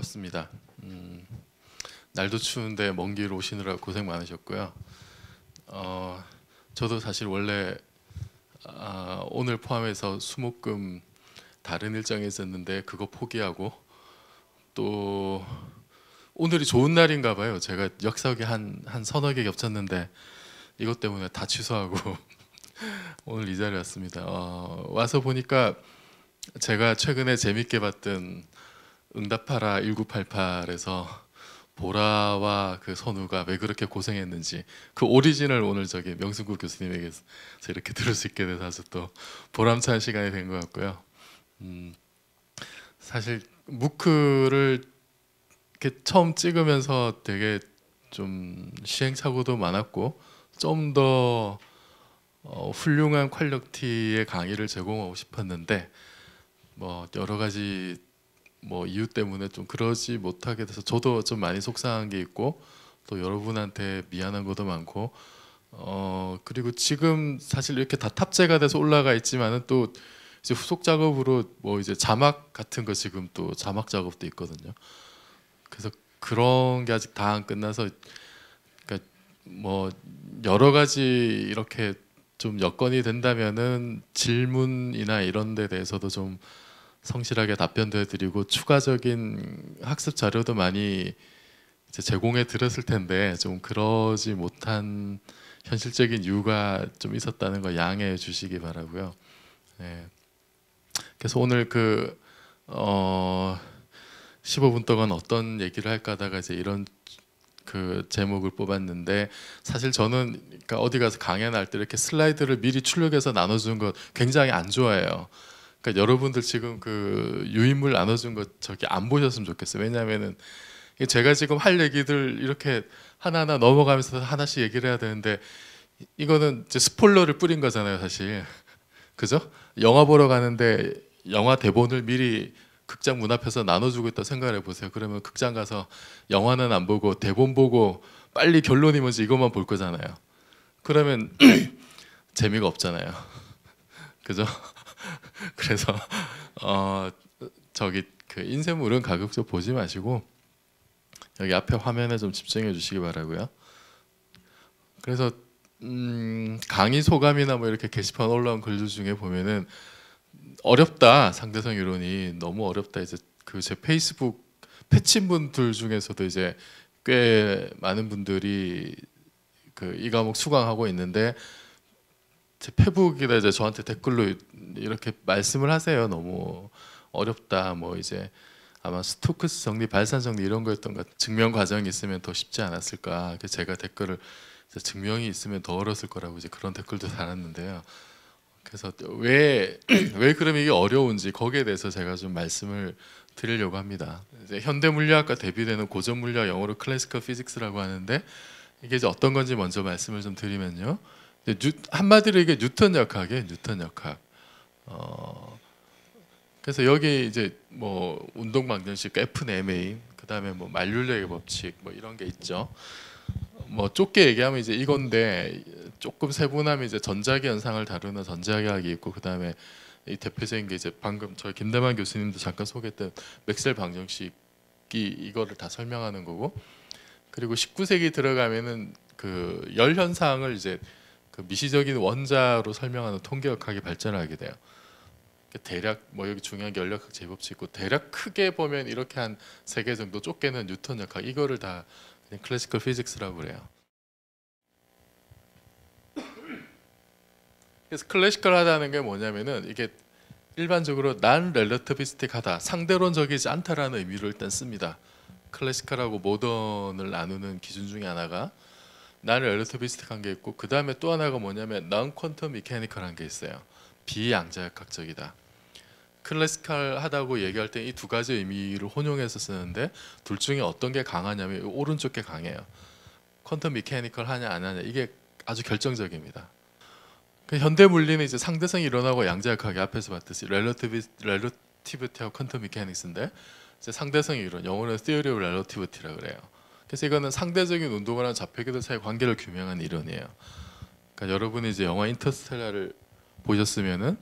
반갑습니다. 음, 날도 추운데 먼 길 오시느라 고생 많으셨고요. 어, 저도 사실 원래 아, 오늘 포함해서 수목금 다른 일정이 있었는데 그거 포기하고 또 오늘이 좋은 날인가 봐요. 제가 역사학 한, 한 서너 개 겹쳤는데 이것 때문에 다 취소하고 오늘 이 자리에 왔습니다. 어, 와서 보니까 제가 최근에 재밌게 봤던 응답하라 1988에서 보라와 그 선우가 왜 그렇게 고생했는지 그 오리진을 오늘 저기 명승구 교수님에게서 이렇게 들을 수 있게 돼서 아주 또 보람찬 시간이 된 것 같고요. 음, 사실 무크를 이렇게 처음 찍으면서 되게 좀 시행착오도 많았고 좀더 어, 훌륭한 퀄리티의 강의를 제공하고 싶었는데 뭐 여러 가지 뭐 이유 때문에 좀 그러지 못하게 돼서 저도 좀 많이 속상한 게 있고 또 여러분한테 미안한 것도 많고 어 그리고 지금 사실 이렇게 다 탑재가 돼서 올라가 있지만은 또 이제 후속 작업으로 뭐 이제 자막 같은 거 지금 또 자막 작업도 있거든요. 그래서 그런 게 아직 다 안 끝나서 그러니까 뭐 여러 가지 이렇게 좀 여건이 된다면은 질문이나 이런 데 대해서도 좀 성실하게 답변도 해드리고 추가적인 학습 자료도 많이 제공해 드렸을 텐데 좀 그러지 못한 현실적인 이유가 좀 있었다는 거 양해해 주시기 바라고요. 네. 그래서 오늘 그 어, 15분 동안 어떤 얘기를 할까 다가 이제 이런 그 제목을 뽑았는데 사실 저는 그러니까 어디 가서 강연 할때 이렇게 슬라이드를 미리 출력해서 나눠주는 것 굉장히 안 좋아해요. 그러니까 여러분들 지금 그 유인물 나눠준 거 저기 안 보셨으면 좋겠어요. 왜냐하면은 제가 지금 할 얘기들 이렇게 하나하나 넘어가면서 하나씩 얘기를 해야 되는데 이거는 이제 스폴러를 뿌린 거잖아요, 사실. 그죠? 영화 보러 가는데 영화 대본을 미리 극장 문 앞에서 나눠주고 있다 생각 해보세요. 그러면 극장 가서 영화는 안 보고 대본 보고 빨리 결론이 뭔지 이것만 볼 거잖아요. 그러면 재미가 없잖아요. 그죠? 그래서 어 저기 그 인쇄물은 가급적 보지 마시고 여기 앞에 화면에 좀 집중해 주시기 바라고요. 그래서 음 강의 소감이나 뭐 이렇게 게시판 올라온 글들 중에 보면은 어렵다 상대성 이론이 너무 어렵다 이제 그 제 페이스북 패친 분들 중에서도 이제 꽤 많은 분들이 그 이 과목 수강하고 있는데 제 페북에다 이제 저한테 댓글로 이렇게 말씀을 하세요. 너무 어렵다. 뭐 이제 아마 스토크스 정리, 발산 정리 이런 거였던 것 증명 과정이 있으면 더 쉽지 않았을까. 제가 댓글을 증명이 있으면 더어려을 거라고 이제 그런 댓글도 달았는데요. 그래서 왜왜 왜 그럼 이게 어려운지 거기에 대해서 제가 좀 말씀을 드리려고 합니다. 현대 물리학과 대비되는 고전 물리학 영어로 클래스컬 피직스라고 하는데 이게 이제 어떤 건지 먼저 말씀을 좀 드리면요. 한마디로 이게 뉴턴 역학이에요. 뉴턴 역학. 어, 그래서 여기 이제 뭐 운동 방정식 FNMA 그다음에 뭐만류력의 법칙 뭐 이런 게 있죠. 뭐 좁게 얘기하면 이제 이건데 조금 세분하면 이제 전자기 현상을 다루는 전자기학이 있고 그다음에 이 대표적인 게 이제 방금 저희 김대만 교수님도 잠깐 소개했던 맥셀 방정식이 이거를 다 설명하는 거고 그리고 19세기 들어가면은 그 열 현상을 이제 그 미시적인 원자로 설명하는 통계학이 학 발전하게 돼요. 그러니까 대략 뭐 여기 중요한 게 연력학 제법칙 있고 대략 크게 보면 이렇게 한 세 개 정도 좁게는 뉴턴 역학 이거를 다 그냥 클래시컬 피직스라고 그래요. 그래서 클래시컬하다는 게 뭐냐면은 이게 일반적으로 난 렐러티비스틱하다 상대론적이지 않다라는 의미로 일단 씁니다. 클래시컬하고 모던을 나누는 기준 중에 하나가 나는 엘 e l 비스 i v 한게 있고 그 다음에 또 하나가 뭐냐면 n 퀀텀 미케니컬한게 있어요. 비양자역학적이다. 클래스칼하다고 얘기할 때 이 두 가지 의미를 혼용해서 쓰는데 둘 중에 어떤 게 강하냐면 오른쪽 게 강해요. 퀀텀 미케니컬 하냐 안 하냐 이게 아주 결정적입니다. 그 현대 물리는 이제 상대성이 일어나고 양자역학이 앞에서 봤듯이 렐러티비 렐러티비티와 퀀텀 미케닉스인데 이제 상대성이 일어 나 영어로는 theory of relativity라 그래요. 그래서 이거는 상대적인 운동이랑 자폐아들 사이 관계를 규명한 이론이에요. 그러니까 여러분이 이제 영화 인터스텔라를 보셨으면은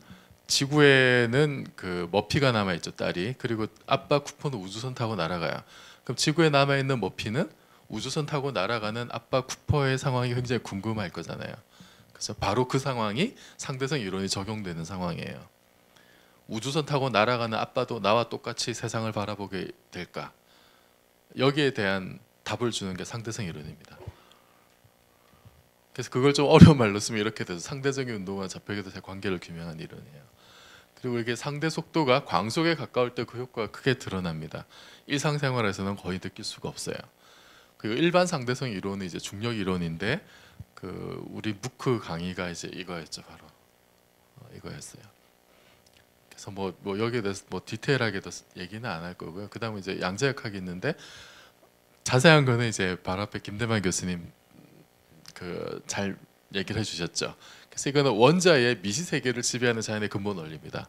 지구에는 그 머피가 남아 있죠 딸이 그리고 아빠 쿠퍼는 우주선 타고 날아가요. 그럼 지구에 남아 있는 머피는 우주선 타고 날아가는 아빠 쿠퍼의 상황이 굉장히 궁금할 거잖아요. 그래서 바로 그 상황이 상대성 이론이 적용되는 상황이에요. 우주선 타고 날아가는 아빠도 나와 똑같이 세상을 바라보게 될까? 여기에 대한 답을 주는 게 상대성 이론입니다. 그래서 그걸 좀 어려운 말로 쓰면 이렇게 돼서 상대적인 운동과 좌표궤도의 관계를 규명한 이론이에요. 그리고 이게 상대 속도가 광속에 가까울 때 그 효과가 크게 드러납니다. 일상생활에서는 거의 느낄 수가 없어요. 그 일반 상대성 이론은 이제 중력 이론인데 그 우리 무크 강의가 이제 이거였죠 바로 어, 이거였어요. 그래서 뭐, 뭐 여기에 대해서 뭐 디테일하게 더 얘기는 안 할 거고요. 그다음에 이제 양자역학이 있는데 자세한 거는 이제 바로 앞에 김대만 교수님 그 잘 얘기를 해주셨죠. 그래서 이거는 원자의 미시 세계를 지배하는 자연의 근본 원리입니다.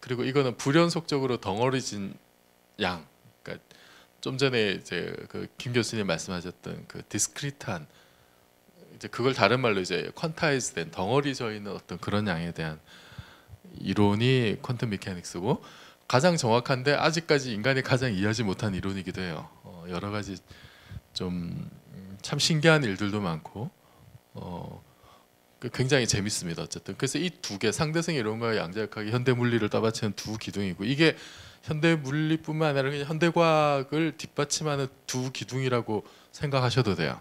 그리고 이거는 불연속적으로 덩어리진 양. 그러니까 좀 전에 이제 그김 교수님 말씀하셨던 그 디스크리트한 이제 그걸 다른 말로 이제 퀀타이즈된 덩어리져 있는 어떤 그런 양에 대한 이론이 퀀텀 미케닉스고 가장 정확한데 아직까지 인간이 가장 이해하지 못한 이론이기도 해요. 여러 가지 좀 참 신기한 일들도 많고 어, 그 굉장히 재밌습니다. 어쨌든 그래서 이 두 개 상대성 이론과 양자역학이 현대 물리를 따받치는 두 기둥이고 이게 현대 물리뿐만 아니라 현대 과학을 뒷받침하는 두 기둥이라고 생각하셔도 돼요.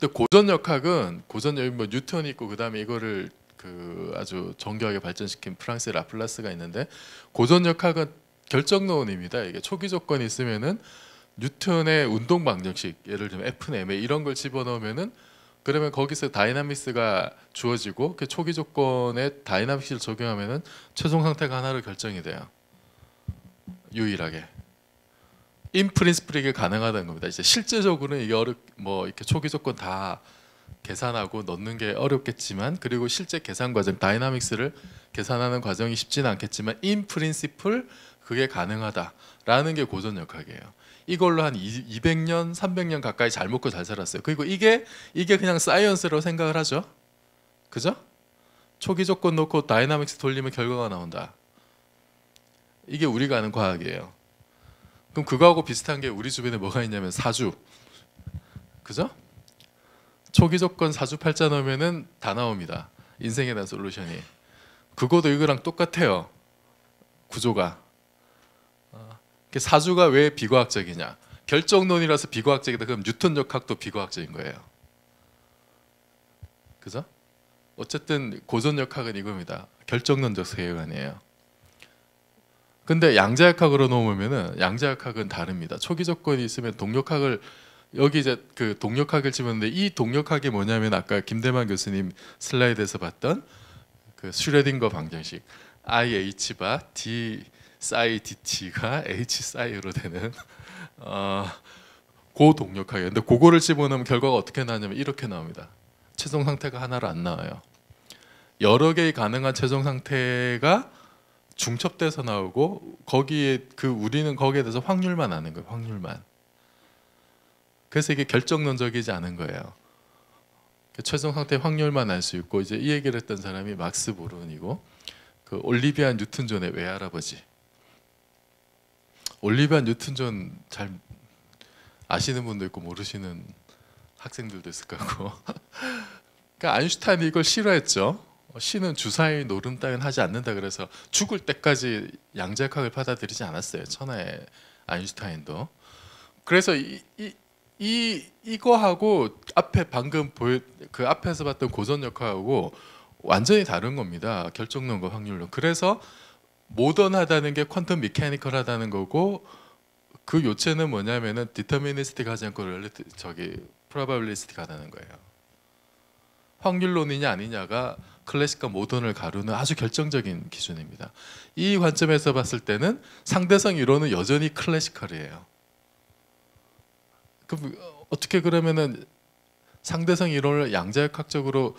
근데 고전 역학은 고전 여기 뭐 뉴턴이 있고 그다음에 이거를 그 아주 정교하게 발전시킨 프랑스의 라플라스가 있는데 고전 역학은 결정론입니다. 이게 초기 조건이 있으면은 뉴턴의 운동 방정식 예를 들면 Fnma 이런 걸 집어넣으면은 그러면 거기서 다이나믹스가 주어지고 그 초기 조건에 다이나믹스를 적용하면은 최종 상태가 하나로 결정이 돼요. 유일하게 인프린스프릭이 가능하다는 겁니다. 이제 실제적으로는 이게 어렵 뭐 이렇게 초기 조건 다 계산하고 넣는 게 어렵겠지만 그리고 실제 계산 과정 다이나믹스를 계산하는 과정이 쉽지는 않겠지만 인프린시플 그게 가능하다라는 게 고전 역학이에요. 이걸로 한 200년, 300년 가까이 잘 먹고 잘 살았어요. 그리고 이게 이게 그냥 사이언스로 생각을 하죠. 그죠? 초기 조건 놓고 다이나믹스 돌리면 결과가 나온다. 이게 우리가 아는 과학이에요. 그럼 그거하고 비슷한 게 우리 주변에 뭐가 있냐면 사주. 그죠? 초기 조건 사주 팔자 넣으면은 다 나옵니다. 인생에 대한 솔루션이. 그거도 이거랑 똑같아요. 구조가. 그 사주가 왜 비과학적이냐? 결정론이라서 비과학적이다. 그럼 뉴턴 역학도 비과학적인 거예요. 그죠? 어쨌든 고전 역학은 이겁니다. 결정론적 세계관이에요. 근데 양자역학으로 넘으면은 양자역학은 다릅니다. 초기 조건이 있으면 동역학을 여기 이제 그 동역학을 집었는데 이 동역학이 뭐냐면 아까 김대만 교수님 슬라이드에서 봤던 그 슈레딩거 방정식 I H 바 D 사이 DT가 H 사이로 되는 어, 고동력하게. 근데 그거를 집어넣으면 결과가 어떻게 나냐면 이렇게 나옵니다. 최종 상태가 하나로 안 나와요. 여러 개의 가능한 최종 상태가 중첩돼서 나오고 거기에 그 우리는 거기에 대해서 확률만 아는 거예요. 확률만. 그래서 이게 결정론적이지 않은 거예요. 그 최종 상태 확률만 알 수 있고 이제 이 얘기를 했던 사람이 막스 보론이고 그 올리비아 뉴튼 존의 외할아버지 올리비아 뉴튼 존 잘 아시는 분도 있고 모르시는 학생들도 있을 거고. 그러니까 아인슈타인이 이걸 싫어했죠. 어, 신은 주사위 노름 따윈 하지 않는다 그래서 죽을 때까지 양자역학을 받아들이지 않았어요. 천하의 아인슈타인도. 그래서 이, 이, 이 이거하고 앞에 방금 보여 그 앞에서 봤던 고전 역학하고 완전히 다른 겁니다. 결정론과 확률론. 그래서 모던하다는 게 퀀텀 미케니컬하다는 거고 그 요체는 뭐냐면은 디터미니스틱 하지 않고 릴레티 저기 프로바빌리스틱 하다는 거예요. 확률론이냐 아니냐가 클래식과 모던을 가르는 아주 결정적인 기준입니다. 이 관점에서 봤을 때는 상대성 이론은 여전히 클래식컬이에요 그럼 어, 어떻게 그러면은 상대성 이론을 양자역학적으로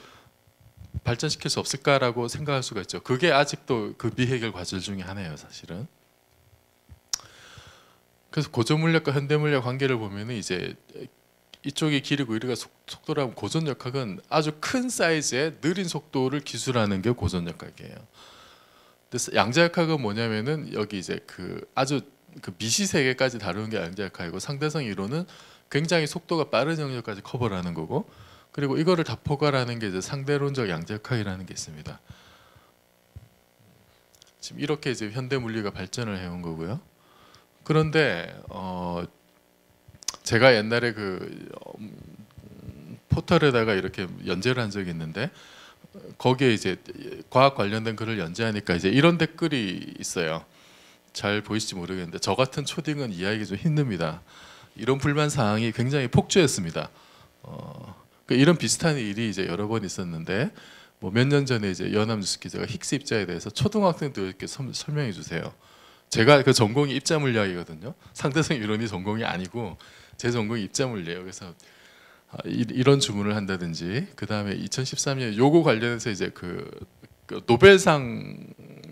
발전시킬 수 없을까라고 생각할 수가 있죠. 그게 아직도 그 미해결 과제 중에 하나예요, 사실은. 그래서 고전 물력과 현대 물력 관계를 보면 이제 이쪽이 길이고 이리가 속, 도라면 고전 역학은 아주 큰 사이즈의 느린 속도를 기술하는 게 고전 역학이에요. 근데 양자 역학은 뭐냐면은 여기 이제 그 아주 그 미시 세계까지 다루는 게 양자 역학이고 상대성 이론은 굉장히 속도가 빠른 영역까지 커버하는 거고 그리고 이거를 다 포괄하는 게 이제 상대론적 양적학이라는 게 있습니다. 지금 이렇게 이제 현대 물리가 발전을 해온 거고요. 그런데 어 제가 옛날에 그 어, 포털에다가 이렇게 연재를 한 적이 있는데 거기에 이제 과학 관련된 글을 연재하니까 이제 이런 댓글이 있어요. 잘 보이실지 모르겠는데 저 같은 초딩은 이해하기 좀 힘듭니다. 이런 불만 사항이 굉장히 폭주했습니다. 어 그러니까 이런 비슷한 일이 이제 여러 번 있었는데 뭐몇년 전에 이제 연합뉴스 기자가 힉스 입자에 대해서 초등학생들게 설명해 주세요. 제가 그 전공이 입자 물리학이거든요. 상대성 이론이 전공이 아니고 제 전공이 입자 물리예요. 그래서 아, 이런 주문을 한다든지 그 다음에 2013년 요거 관련해서 이제 그, 그 노벨상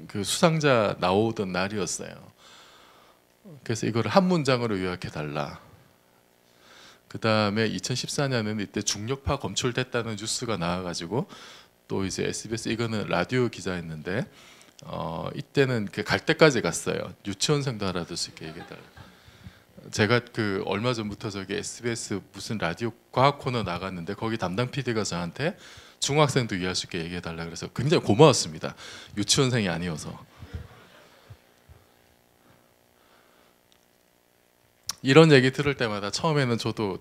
그 수상자 나오던 날이었어요. 그래서 이거한 문장으로 요약해 달라. 그 다음에 2014년에는 이때 중력파 검출됐다는 뉴스가 나와가지고 또 이제 SBS 이거는 라디오 기자였는데 어, 이때는 그 갈 때까지 갔어요. 유치원생도 알아듣을수 있게 얘기해달라. 제가 그 얼마 전부터 저기 SBS 무슨 라디오 과학 코너 나갔는데 거기 담당 PD가 저한테 중학생도 이해할 수 있게 얘기해달라 그래서 굉장히 고마웠습니다. 유치원생이 아니어서. 이런 얘기 들을 때마다 처음에는 저도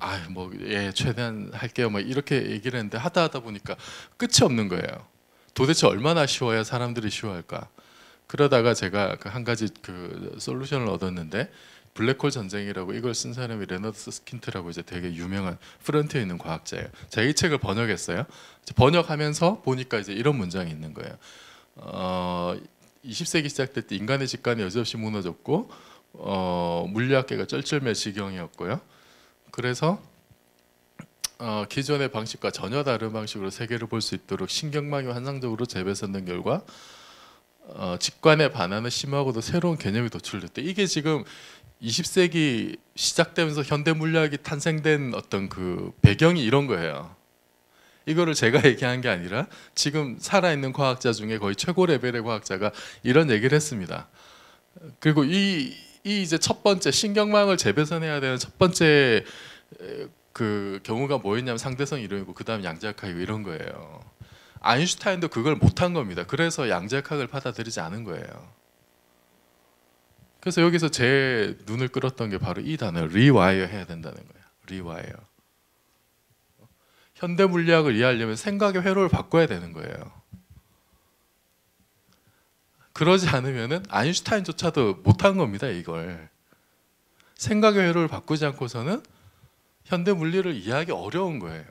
아뭐예 최대한 할게요 뭐 이렇게 얘기를 했는데 하다 하다 보니까 끝이 없는 거예요. 도대체 얼마나 쉬워야 사람들이 쉬워할까? 그러다가 제가 그 한 가지 그 솔루션을 얻었는데 블랙홀 전쟁이라고 이걸 쓴 사람이 레너드 스킨트라고 이제 되게 유명한 프런트에 있는 과학자예요. 제가 이 책을 번역했어요. 번역하면서 보니까 이제 이런 문장이 있는 거예요. 어, 20세기 시작될 때 인간의 직관이 여지없이 무너졌고 어, 물리학계가 쩔쩔매 지경이었고요. 그래서 어, 기존의 방식과 전혀 다른 방식으로 세계를 볼 수 있도록 신경망이 환상적으로 재배선된 결과 어, 직관에 반하는 심하고도 새로운 개념이 도출됐대. 이게 지금 20세기 시작되면서 현대 물리학이 탄생된 어떤 그 배경이 이런 거예요. 이거를 제가 얘기한 게 아니라 지금 살아있는 과학자 중에 거의 최고 레벨의 과학자가 이런 얘기를 했습니다. 그리고 이이 이제 첫 번째 신경망을 재배선해야 되는 첫 번째 그 경우가 뭐였냐면 상대성 이론이고 그다음 양자역학 이런 거예요. 아인슈타인도 그걸 못한 겁니다. 그래서 양자역학을 받아들이지 않은 거예요. 그래서 여기서 제 눈을 끌었던 게 바로 이 단어 리와이어 해야 된다는 거예요. 리와이어. 현대 물리학을 이해하려면 생각의 회로를 바꿔야 되는 거예요. 그러지 않으면은 아인슈타인조차도 못한 겁니다. 이걸 생각의 회로를 바꾸지 않고서는 현대 물리를 이해하기 어려운 거예요.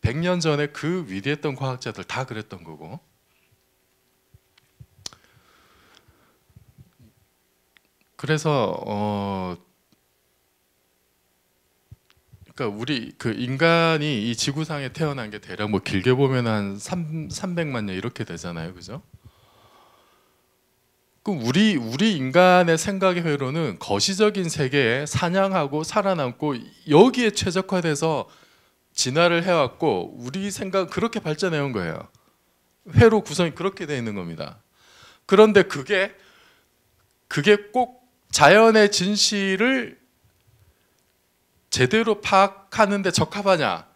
100년 전에 그 위대했던 과학자들 다 그랬던 거고. 그래서 어 그러니까 우리 그 인간이 이 지구상에 태어난 게 대략 뭐 길게 보면 한 3, 300만 년 이렇게 되잖아요. 그죠? 그럼 우리 우리 인간의 생각의 회로는 거시적인 세계에 사냥하고 살아남고 여기에 최적화돼서 진화를 해왔고 우리 생각 그렇게 발전해 온 거예요. 회로 구성이 그렇게 돼 있는 겁니다. 그런데 그게 그게 꼭 자연의 진실을 제대로 파악하는데 적합하냐?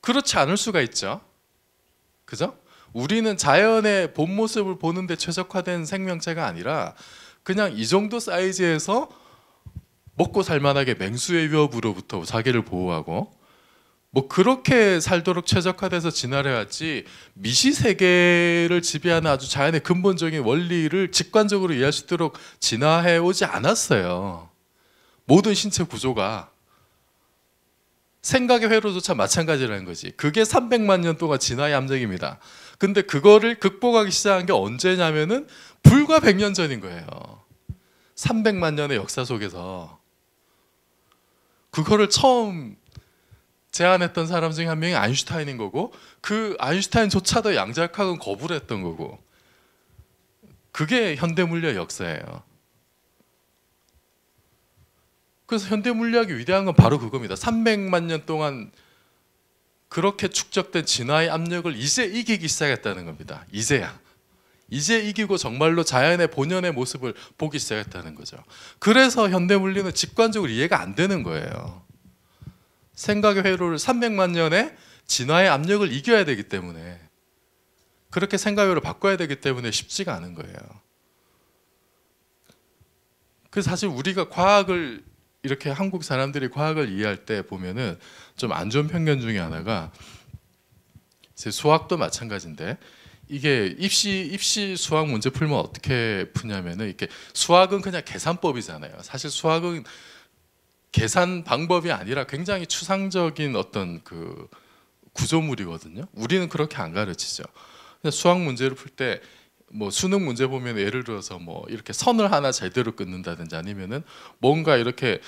그렇지 않을 수가 있죠. 그죠? 우리는 자연의 본 모습을 보는데 최적화된 생명체가 아니라 그냥 이 정도 사이즈에서 먹고 살만하게 맹수의 위협으로부터 자기를 보호하고 뭐 그렇게 살도록 최적화돼서 진화해왔지 미시 세계를 지배하는 아주 자연의 근본적인 원리를 직관적으로 이해할 수 있도록 진화해 오지 않았어요. 모든 신체 구조가 생각의 회로조차 마찬가지라는 거지. 그게 300만 년 동안 진화의 함정입니다. 근데 그거를 극복하기 시작한 게 언제냐면은 불과 100년 전인 거예요. 300만 년의 역사 속에서 그거를 처음 제안했던 사람 중에 한 명이 아인슈타인인 거고 그 아인슈타인조차도 양자역학은 거부를 했던 거고 그게 현대물리의 역사예요. 그래서 현대물리학이 위대한 건 바로 그겁니다. 300만 년 동안 그렇게 축적된 진화의 압력을 이제 이기기 시작했다는 겁니다. 이제야. 이제 이기고 정말로 자연의 본연의 모습을 보기 시작했다는 거죠. 그래서 현대 물리는 직관적으로 이해가 안 되는 거예요. 생각의 회로를 300만 년의 진화의 압력을 이겨야 되기 때문에 그렇게 생각의 회로 바꿔야 되기 때문에 쉽지가 않은 거예요. 그 사실 우리가 과학을 이렇게 한국 사람들이 과학을 이해할 때 보면은 좀 안 좋은 편견 중에 하나가 제 수학도 마찬가지인데 이게 입시 입시 수학 문제 풀면 어떻게 푸냐면은 이렇게 수학은 그냥 계산법이잖아요. 사실 수학은 계산 방법이 아니라 굉장히 추상적인 어떤 그 구조물이거든요. 우리는 그렇게 안 가르치죠. 수학 문제를 풀때 뭐 수능 문제 보면 예를 들어서 뭐 이렇게 선을 하나 제대로 끊는다든지 아니면은 뭔가 이렇게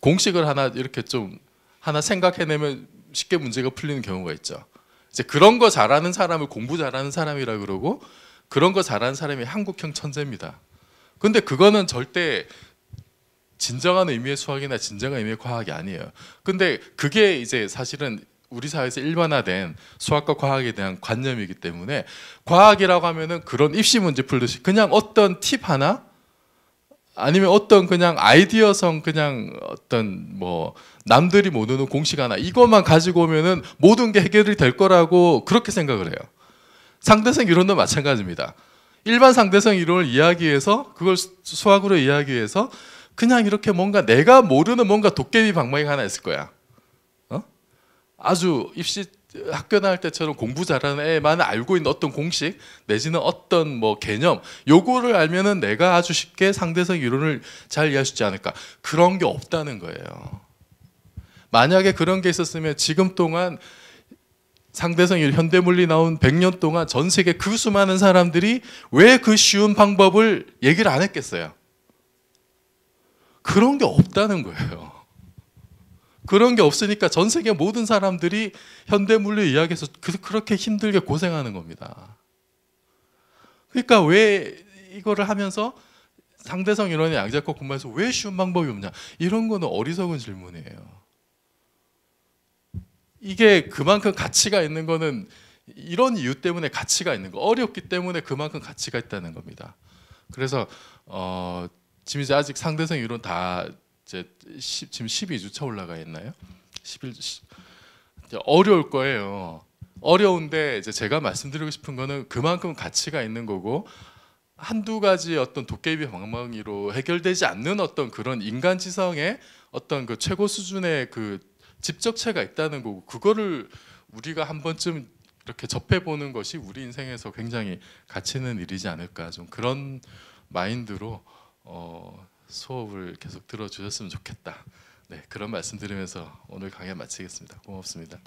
공식을 하나 이렇게 좀 하나 생각해내면 쉽게 문제가 풀리는 경우가 있죠. 이제 그런 거 잘하는 사람을 공부 잘하는 사람이라 그러고 그런 거 잘하는 사람이 한국형 천재입니다. 근데 그거는 절대 진정한 의미의 수학이나 진정한 의미의 과학이 아니에요. 근데 그게 이제 사실은 우리 사회에서 일반화된 수학과 과학에 대한 관념이기 때문에 과학이라고 하면은 그런 입시 문제 풀듯이 그냥 어떤 팁 하나 아니면 어떤 그냥 아이디어성 그냥 어떤 뭐 남들이 모르는 공식 하나 이것만 가지고 오면은 모든 게 해결이 될 거라고 그렇게 생각을 해요. 상대성 이론도 마찬가지입니다. 일반 상대성 이론을 이야기해서 그걸 수학으로 이야기해서 그냥 이렇게 뭔가 내가 모르는 뭔가 도깨비 방망이 하나 있을 거야. 아주 입시 학교 나닐 때처럼 공부 잘하는 애만 알고 있는 어떤 공식 내지는 어떤 뭐 개념 요거를 알면은 내가 아주 쉽게 상대성 이론을 잘 이해할 수 있지 않을까 그런 게 없다는 거예요. 만약에 그런 게 있었으면 지금 동안 상대성 이론 현대 물리 나온 100년 동안 전 세계 그 수많은 사람들이 왜 그 쉬운 방법을 얘기를 안 했겠어요. 그런 게 없다는 거예요. 그런 게 없으니까 전 세계 모든 사람들이 현대 물리 이야기에서 그, 렇게 힘들게 고생하는 겁니다. 그러니까 왜 이거를 하면서 상대성 이론의 양자코 공부해서 왜 쉬운 방법이 없냐 이런 거는 어리석은 질문이에요. 이게 그만큼 가치가 있는 거는 이런 이유 때문에 가치가 있는 거 어렵기 때문에 그만큼 가치가 있다는 겁니다. 그래서 어, 지금 이제 아직 상대성 이론 다 이제 10, 지금 12주차 올라가 있나요? 11 어려울 거예요. 어려운데 이제 제가 말씀드리고 싶은 거는 그만큼 가치가 있는 거고 한두 가지 어떤 도깨비 방망이로 해결되지 않는 어떤 그런 인간 지성의 어떤 그 최고 수준의 그 집적체가 있다는 거고 그거를 우리가 한 번쯤 이렇게 접해 보는 것이 우리 인생에서 굉장히 가치 있는 일이지 않을까 좀 그런 마인드로 어 수업을 계속 들어주셨으면 좋겠다. 네, 그런 말씀 드리면서 오늘 강의 마치겠습니다. 고맙습니다.